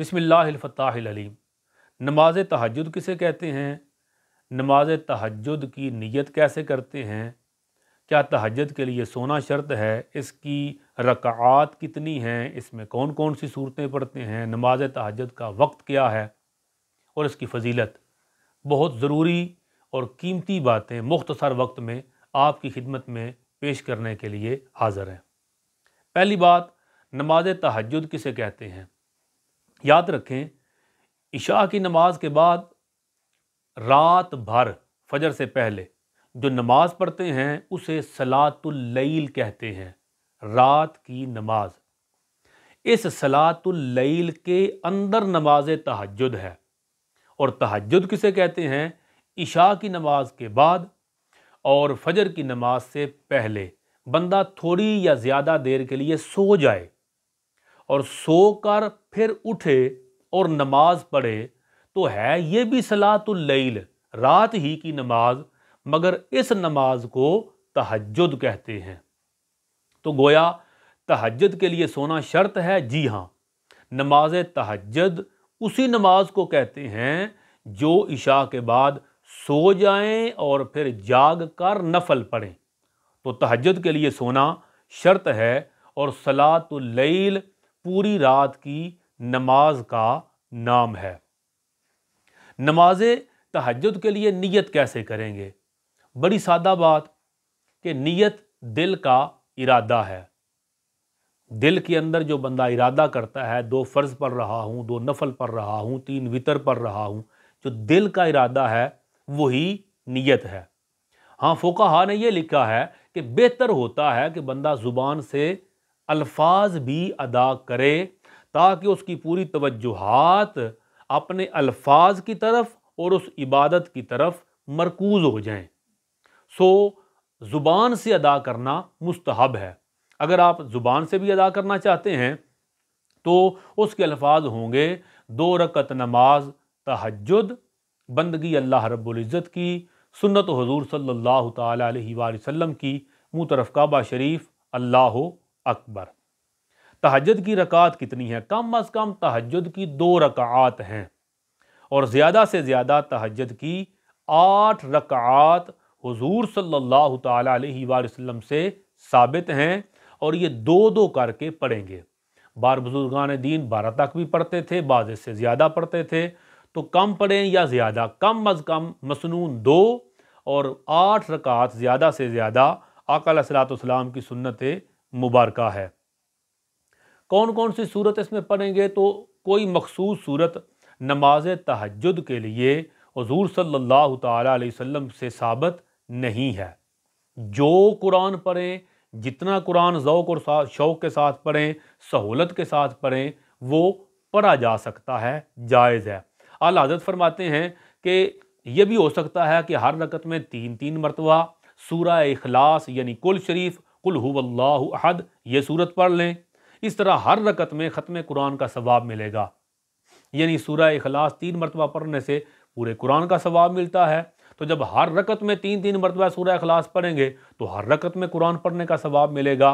बसमिल्लाफ़तालीम नमाज तहजद किसे कहते हैं नमाज तहजद की नीयत कैसे करते हैं क्या तहजद के लिए सोना शर्त है इसकी रकात कितनी हैं इसमें कौन कौन सी सूरतें पढ़ते हैं नमाज तहजद का वक्त क्या है और इसकी फजीलत बहुत ज़रूरी और कीमती बातें मुख्तसर वक्त में आपकी खिदमत में पेश करने के लिए हाज़र हैं पहली बात नमाज तहजद किसे कहते हैं याद रखें इशा की नमाज के बाद रात भर फजर से पहले जो नमाज पढ़ते हैं उसे सलातुल्लैल कहते हैं रात की नमाज इस सलातुल्लैल के अंदर नमाज तहजद है और तहजद किसे कहते हैं इशा की नमाज के बाद और फजर की नमाज से पहले बंदा थोड़ी या ज़्यादा देर के लिए सो जाए और सोकर फिर उठे और नमाज पढ़े तो है ये भी सलातुल्लैल रात ही की नमाज मगर इस नमाज को तहजद कहते हैं तो गोया तहजद के लिए सोना शर्त है जी हाँ नमाज तहजद उसी नमाज को कहते हैं जो इशा के बाद सो जाएं और फिर जाग कर नफल पढ़ें तो तहजद के लिए सोना शर्त है और सलातुल्लैल पूरी रात की नमाज का नाम है नमाज तहजद के लिए नीयत कैसे करेंगे बड़ी सादा बात कि नीयत दिल का इरादा है दिल के अंदर जो बंदा इरादा करता है दो फ़र्ज़ पढ़ रहा हूँ दो नफल पढ़ रहा हूँ तीन वितर पढ़ रहा हूँ जो दिल का इरादा है वही नीयत है हाँ फोका हाँ ने यह लिखा है कि बेहतर होता है कि बंदा ज़ुबान से अल्फाज भी अदा करे ताकि उसकी पूरी तवज्जुहात अपने अल्फाज की तरफ और उस इबादत की तरफ मरकूज़ हो जाए सो ज़ुबान से अदा करना मुस्तहब है अगर आप ज़ुबान से भी अदा करना चाहते हैं तो उसके अल्फाज होंगे दो रकत नमाज तहजद बंदगी अल्लाह रब्ज़त की सुन्नत हजूर सल्लल्लाहु अलैहि वसल्लम की मुँह तरफ काबा शरीफ अल्लाह अकबर तहजद की रकात कितनी है कम अज़ कम तहजद की दो रकात हैं और ज़्यादा से ज़्यादा तहजद की आठ रकात हजूर सल्लल्लाहु अलैहि वसल्लम से साबित हैं और ये दो दो करके पढ़ेंगे बार बुजुर्गान दीन बारह तक भी पढ़ते थे बाद इससे ज़्यादा पढ़ते थे तो कम पढ़ें या ज़्यादा कम अज़ कम मसनून दो और आठ रकात ज़्यादा से ज़्यादा आकल सलाम की सुन्नत मुबारक है कौन कौन सी सूरत इसमें पढ़ेंगे तो कोई मखसूस सूरत नमाज तहजद के लिए हजूर सल्ला तसम से सबत नहीं है जो कुरान पढ़ें जितना कुरान ओक़ और शौक़ के साथ पढ़ें सहूलत के साथ पढ़ें वो पढ़ा जा सकता है जायज़ है अला हजरत फरमाते हैं कि यह भी हो सकता है कि हर रकत में तीन तीन मरतबा सूर अखलास यानी कुल शरीफ कुल हुल्लाहद ये सूरत पढ़ लें इस तरह हर रकत में ख़त्म कुरान का सवाब मिलेगा यानी सूर्य अखलास तीन मरतबा पढ़ने से पूरे कुरान का सवाब मिलता है तो जब हर रकत में तीन तीन मरतबा सूर्य अखलास पढ़ेंगे तो हर रकत में कुरान पढ़ने का सवाब मिलेगा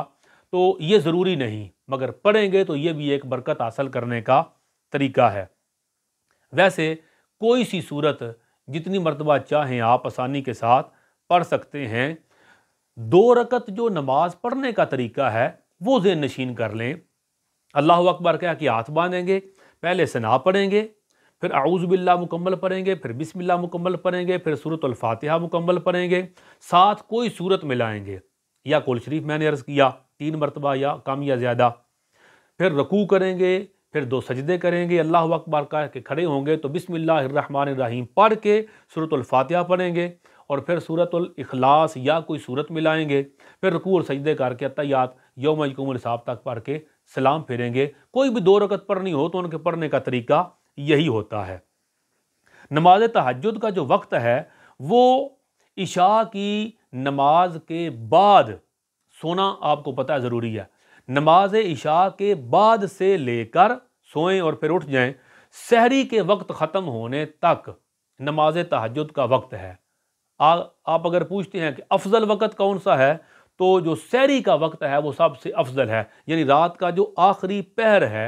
तो ये ज़रूरी नहीं मगर पढ़ेंगे तो ये भी एक बरकत हासिल करने का तरीका है वैसे कोई सी सूरत जितनी मरतबा चाहें आप आसानी के साथ पढ़ सकते हैं दो रकत जो नमाज़ पढ़ने का तरीका है वो जेन नशीन कर लें अल्लाह अकबर क्या कि हाथ बांधेंगे पहले सना पढ़ेंगे फिर बिल्ला मुकम्मल पढ़ेंगे फिर बिस्मिल्लाह मुकम्मल पढ़ेंगे फिर सूरतफ़ातिहा मुकम्मल पढ़ेंगे साथ कोई सूरत मिलाएंगे या कुल शरीफ मैंने अर्ज़ किया तीन मरतबा या कम या ज़्यादा फिर रकू करेंगे फिर दो सजदे करेंगे अल्लाह अकबर का के खड़े होंगे तो रहीम पढ़ के सूरतफ़ातिहा पढ़ेंगे और फिर सूरत इखलास या कोई सूरत मिलाएंगे फिर रकू और सजदे करके तैयात योम यकूम साहब तक पढ़ के सलाम फेरेंगे कोई भी दो रकत पढ़नी हो तो उनके पढ़ने का तरीका यही होता है नमाज तहजद का जो वक्त है वो इशा की नमाज के बाद सोना आपको पता है ज़रूरी है नमाज इशा के बाद से लेकर सोएं और फिर उठ जाएं शहरी के वक्त ख़त्म होने तक नमाज तहजद का वक्त है आ, आप अगर पूछते हैं कि अफजल वक़्त कौन सा है तो जो सैरी का वक्त है वो सबसे अफजल है यानी रात का जो आखिरी पहर है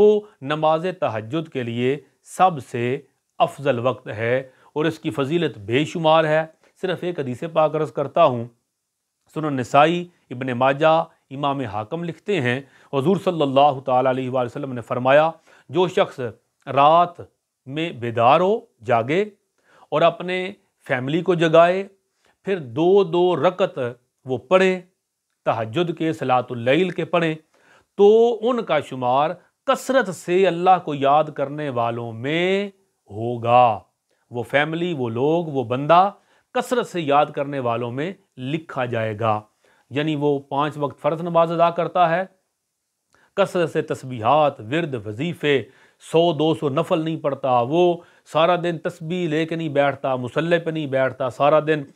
वो नमाज तहजद के लिए सबसे अफजल वक्त है और इसकी फजीलत बेशुमार है सिर्फ़ एक हदीसे पाक रस करता हूँ सुन नसाई इबन माजा इमाम हाकम लिखते हैं हजूर सल्ला तसम ने फ़रमाया जो शख्स रात में बेदार हो जागे और अपने फैमिली को जगाए फिर दो दो रकत वो पढ़ें तहजद के सलातुल्लैल के पढ़ें तो उनका शुमार कसरत से अल्लाह को याद करने वालों में होगा वो फैमिली वो लोग वो बंदा कसरत से याद करने वालों में लिखा जाएगा यानी वो पाँच वक्त फ़र्ज नमाज अदा करता है कसरत से तस्बीहात विरद वजीफ़े सौ दो सौ नफल नहीं पढ़ता वो सारा दिन तस्बी ले नहीं बैठता मुसल्ले पे नहीं बैठता सारा दिन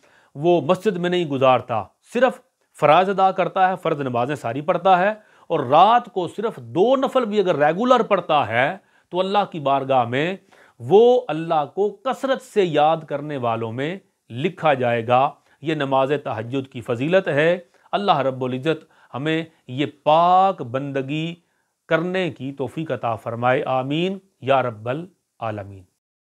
वो मस्जिद में नहीं गुजारता सिर्फ फ़राज अदा करता है फ़र्ज नमाजें सारी पढ़ता है और रात को सिर्फ दो नफल भी अगर रेगुलर पढ़ता है तो अल्लाह की बारगाह में वो अल्लाह को कसरत से याद करने वालों में लिखा जाएगा ये नमाज तहजद की फजीलत है अल्लाह रब्ज़त हमें ये पाक बंदगी करने की तोफ़ी कता फ़रमाए आमीन या रब्बल आलमीन